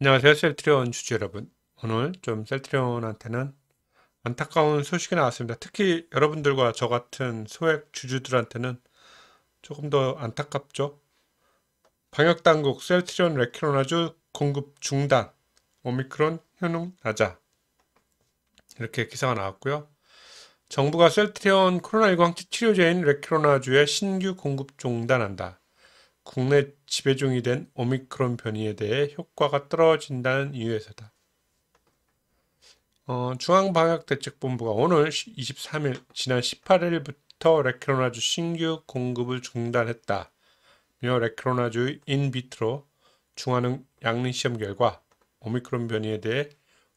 안녕하세요 셀트리온 주주 여러분 오늘 좀 셀트리온한테는 안타까운 소식이 나왔습니다 특히 여러분들과 저 같은 소액 주주들한테는 조금 더 안타깝죠 방역당국 셀트리온 레키로나주 공급 중단 오미크론 효능 낮아 이렇게 기사가 나왔고요 정부가 셀트리온 코로나19 항체 치료제인 레키로나주의 신규 공급 중단한다 국내 지배종이 된 오미크론 변이에 대해 효과가 떨어진다는 이유에서다. 어, 중앙방역대책본부가 오늘 23일 지난 18일부터 레크로나주 신규 공급을 중단했다. 며레크로나주 인비트로 중화능 양리시험 결과 오미크론 변이에 대해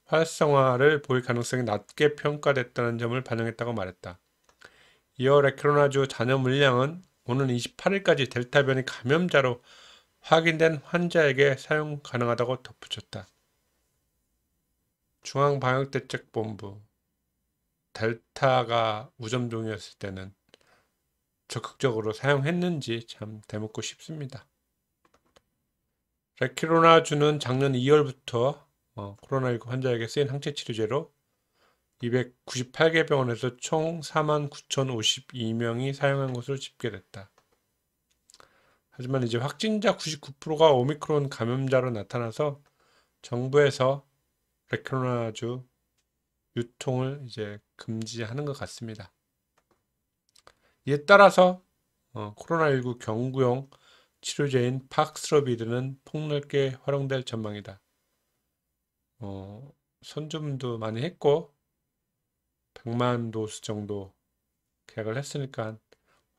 활성화를 보일 가능성이 낮게 평가됐다는 점을 반영했다고 말했다. 이어 레크로나주 잔여 물량은 오는 28일까지 델타 변이 감염자로 확인된 환자에게 사용 가능하다고 덧붙였다. 중앙방역대책본부 델타가 우점종이었을 때는 적극적으로 사용했는지 참 대묻고 싶습니다. 레키로나주는 작년 2월부터 어, 코로나19 환자에게 쓰인 항체 치료제로 298개 병원에서 총 49,052명이 사용한 것으로 집계됐다. 하지만 이제 확진자 99%가 오미크론 감염자로 나타나서 정부에서 레크로나주 유통을 이제 금지하는 것 같습니다. 이에 따라서 어, 코로나19 경구용 치료제인 팍스로비드는 폭넓게 활용될 전망이다. 어, 선점도 많이 했고 100만 도수 정도 계약을 했으니까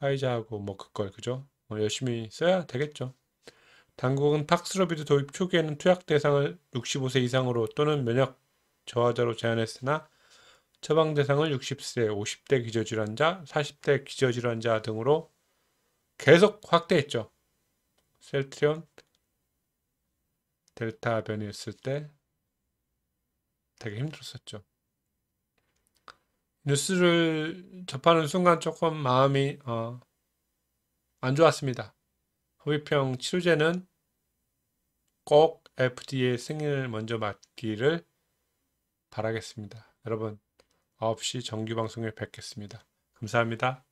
화이자하고 뭐 그걸 그죠? 뭐 열심히 써야 되겠죠. 당국은 팍스로비드 도입 초기에는 투약 대상을 65세 이상으로 또는 면역 저하자로 제한했으나 처방 대상을 60세, 50대 기저질환자, 40대 기저질환자 등으로 계속 확대했죠. 셀트리온 델타 변이였을 때 되게 힘들었었죠. 뉴스를 접하는 순간 조금 마음이 어, 안 좋았습니다. 허위병 치료제는 꼭 FDA 승인을 먼저 받기를 바라겠습니다. 여러분 9시 정규 방송에 뵙겠습니다. 감사합니다.